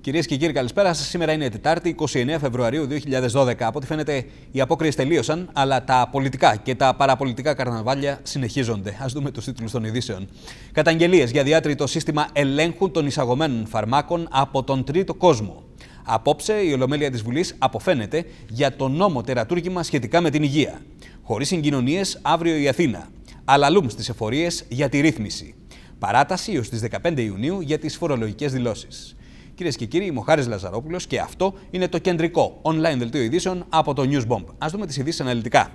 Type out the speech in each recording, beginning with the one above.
Κυρίες και κύριοι, καλησπέρα σας. Σήμερα είναι Τετάρτη, 29 Φεβρουαρίου 2012. Από ό,τι φαίνεται, οι απόκριες τελείωσαν, αλλά τα πολιτικά και τα παραπολιτικά καρναβάλια συνεχίζονται. Ας δούμε τους τίτλους των ειδήσεων. Καταγγελίες για διάτριτο σύστημα ελέγχου των εισαγωμένων φαρμάκων από τον τρίτο κόσμο. Απόψε, η Ολομέλεια της Βουλής αποφαίνεται για το νόμο τερατούργημα σχετικά με την υγεία. Χωρίς συγκοινωνίες, αύριο η Αθήνα. Αλαλούμ στις εφορίες για τη ρύθμιση. Παράταση ω τι 15 Ιουνίου για τις φορολογικές δηλώσεις. Κυρίες και κύριοι, είμαι ο Χάρης Λαζαρόπουλος και αυτό είναι το κεντρικό online δελτίο ειδήσεων από το News Bomb. Ας δούμε τις ειδήσεις αναλυτικά.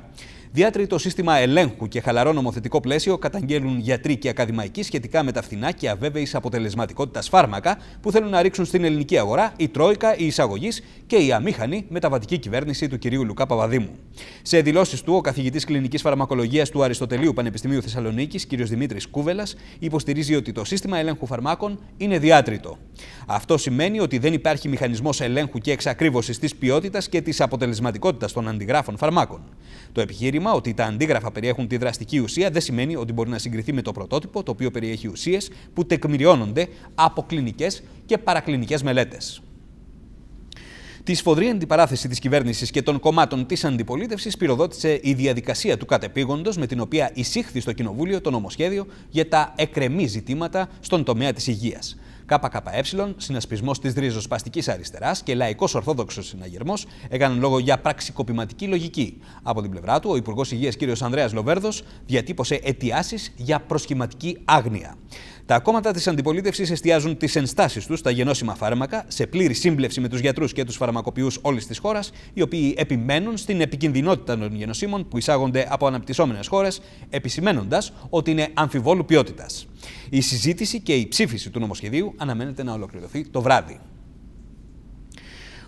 Διάτριτο σύστημα ελέγχου και χαλαρό νομοθετικό πλαίσιο καταγγέλουν γιατροί και ακαδημαϊκοί σχετικά με τα φθηνά και αβέβαιης αποτελεσματικότητας φάρμακα που θέλουν να ρίξουν στην ελληνική αγορά η Τρόικα, η εισαγωγής και η αμήχανη μεταβατική κυβέρνηση του κυρίου Λουκά Παπαδήμου. Σε δηλώσεις του, ο καθηγητής κλινικής φαρμακολογίας του Αριστοτελείου Πανεπιστημίου Θεσσαλονίκης, κ. Δημήτρης Κούβελας, υποστηρίζει ότι το σύστημα ελέγχου φαρμάκων είναι διάτριτο. Αυτό σημαίνει ότι δεν υπάρχει μηχανισμός ελέγχου και εξακρίβωσης της ποιότητας και της αποτελεσματικότητας των αντιγράφων φαρμάκων. Το επιχείρημα ότι τα αντίγραφα περιέχουν τη δραστική ουσία δεν σημαίνει ότι μπορεί να συγκριθεί με το πρωτότυπο, το οποίο περιέχει ουσίες που τεκμηριώνονται από κλινικές και παρακλινικές μελέτες. Τη σφοδρή αντιπαράθεση της κυβέρνησης και των κομμάτων της αντιπολίτευσης πυροδότησε η διαδικασία του κατεπήγοντος με την οποία εισήχθη στο Κοινοβούλιο το νομοσχέδιο για τα εκρεμή ζητήματα στον τομέα της υγείας. ΚΚΕ, συνασπισμός της ριζοσπαστικής αριστεράς και λαϊκός Ορθόδοξος συναγερμός έκαναν λόγο για πραξικοπηματική λογική. Από την πλευρά του, ο Υπουργός Υγείας κ. Ανδρέας Λοβέρδος διατύπωσε αιτιάσεις για προσχηματική άγνοια. Τα κόμματα της αντιπολίτευσης εστιάζουν τις ενστάσεις τους στα γενώσιμα φάρμακα, σε πλήρη σύμπλευση με τους γιατρούς και τους φαρμακοποιούς όλης της χώρας, οι οποίοι επιμένουν στην επικινδυνότητα των γενοσύμων που εισάγονται από αναπτυσσόμενες χώρες, επισημένοντας ότι είναι αμφιβόλου ποιότητας. Η συζήτηση και η ψήφιση του νομοσχεδίου αναμένεται να ολοκληρωθεί το βράδυ.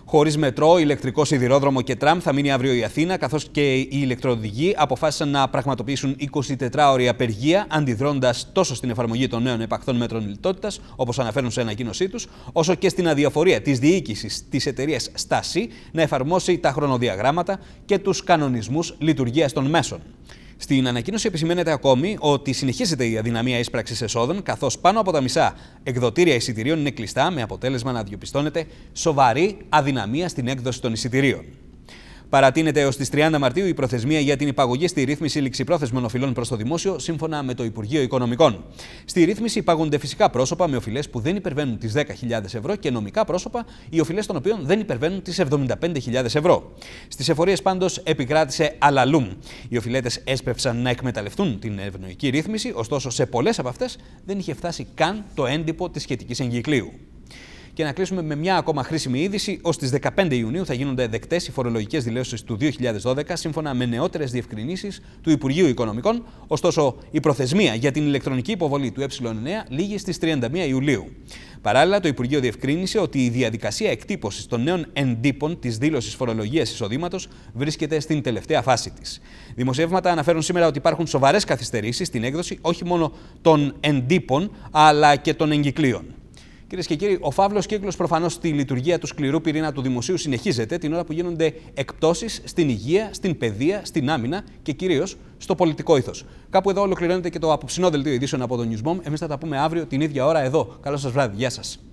Χωρίς μετρό, ηλεκτρικό σιδηρόδρομο και τραμ θα μείνει αύριο η Αθήνα, καθώς και οι ηλεκτροδηγοί αποφάσισαν να πραγματοποιήσουν 24 ώρια απεργία, αντιδρώντας τόσο στην εφαρμογή των νέων επακτών μέτρων λιτότητας, όπως αναφέρουν σε ανακοίνωσή τους, όσο και στην αδιαφορία της διοίκησης της εταιρείας Στάση να εφαρμόσει τα χρονοδιαγράμματα και τους κανονισμούς λειτουργίας των μέσων. Στην ανακοίνωση επισημαίνεται ακόμη ότι συνεχίζεται η αδυναμία έσπραξης εσόδων, καθώς πάνω από τα μισά εκδοτήρια εισιτηρίων είναι κλειστά, με αποτέλεσμα να διοπιστώνεται σοβαρή αδυναμία στην έκδοση των εισιτηρίων. Παρατείνεται έως τις 30 Μαρτίου η προθεσμία για την υπαγωγή στη ρύθμιση ληξιπρόθεσμων οφειλών προς το δημόσιο, σύμφωνα με το Υπουργείο Οικονομικών. Στη ρύθμιση υπάγονται φυσικά πρόσωπα με οφειλές που δεν υπερβαίνουν τις 10.000 ευρώ και νομικά πρόσωπα οι οφειλές των οποίων δεν υπερβαίνουν τις 75.000 ευρώ. Στις εφορίες πάντως επικράτησε αλαλούμ. Οι οφειλέτες έσπευσαν να εκμεταλλευτούν την ευνοϊκή ρύθμιση, ωστόσο σε πολλές από αυτές δεν είχε φτάσει καν το έντυπο της σχετικής εγκυκλίου. Και να κλείσουμε με μια ακόμα χρήσιμη είδηση. Ως τις 15 Ιουνίου θα γίνονται δεκτές οι φορολογικές δηλώσεις του 2012 σύμφωνα με νεότερες διευκρινήσεις του Υπουργείου Οικονομικών. Ωστόσο, η προθεσμία για την ηλεκτρονική υποβολή του ε9 λήγει στις 31 Ιουλίου. Παράλληλα, το Υπουργείο διευκρίνησε ότι η διαδικασία εκτύπωσης των νέων εντύπων της δήλωσης φορολογίας εισοδήματος βρίσκεται στην τελευταία φάση της. Δημοσιεύματα αναφέρουν σήμερα ότι υπάρχουν σοβαρές καθυστερήσεις στην έκδοση όχι μόνο των εντύπων αλλά και των εγκυκλίων. Κυρίες και κύριοι, ο φαύλος κύκλος προφανώς στη λειτουργία του σκληρού πυρήνα του δημοσίου συνεχίζεται την ώρα που γίνονται εκπτώσεις στην υγεία, στην παιδεία, στην άμυνα και κυρίως στο πολιτικό ήθος. Κάπου εδώ ολοκληρώνεται και το απόψινό δελτίο ειδήσεων από τον Newsbomb. Εμείς θα τα πούμε αύριο την ίδια ώρα εδώ. Καλό σας βράδυ. Γεια σας.